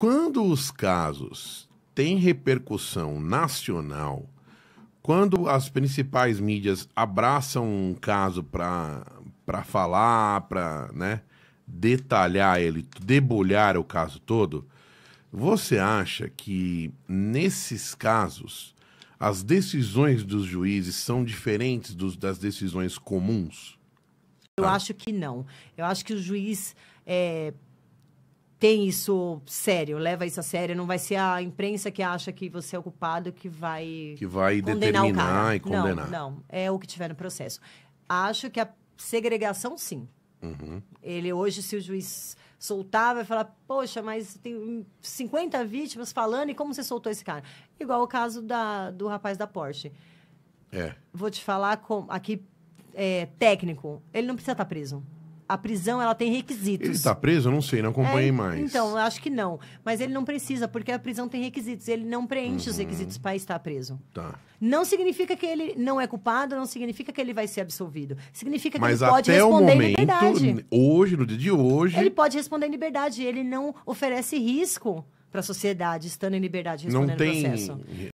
Quando os casos têm repercussão nacional, quando as principais mídias abraçam um caso para falar, para né, detalhar ele, debulhar o caso todo, você acha que nesses casos as decisões dos juízes são diferentes dos, das decisões comuns? Eu tá. acho que não. Eu acho que o juiz é, tem isso sério, leva isso a sério. Não vai ser a imprensa que acha que você é o culpado que vai. Que vai determinar e condenar. Não, não. É o que tiver no processo. Acho que a segregação, sim. Uhum. Ele hoje, se o juiz soltar, vai falar: Poxa, mas tem 50 vítimas falando e como você soltou esse cara? Igual o caso da, do rapaz da Porsche. É. Vou te falar com, aqui, é, técnico: ele não precisa estar tá preso a prisão ela tem requisitos. Ele está preso? Eu não sei, não acompanhei é, mais. Então, acho que não. Mas ele não precisa, porque a prisão tem requisitos. Ele não preenche uhum. os requisitos para estar preso. Tá. Não significa que ele não é culpado, não significa que ele vai ser absolvido. Significa que Mas ele pode responder momento, em liberdade. Hoje, no dia de hoje. Ele pode responder em liberdade. Ele não oferece risco para a sociedade estando em liberdade respondendo não tem... processo.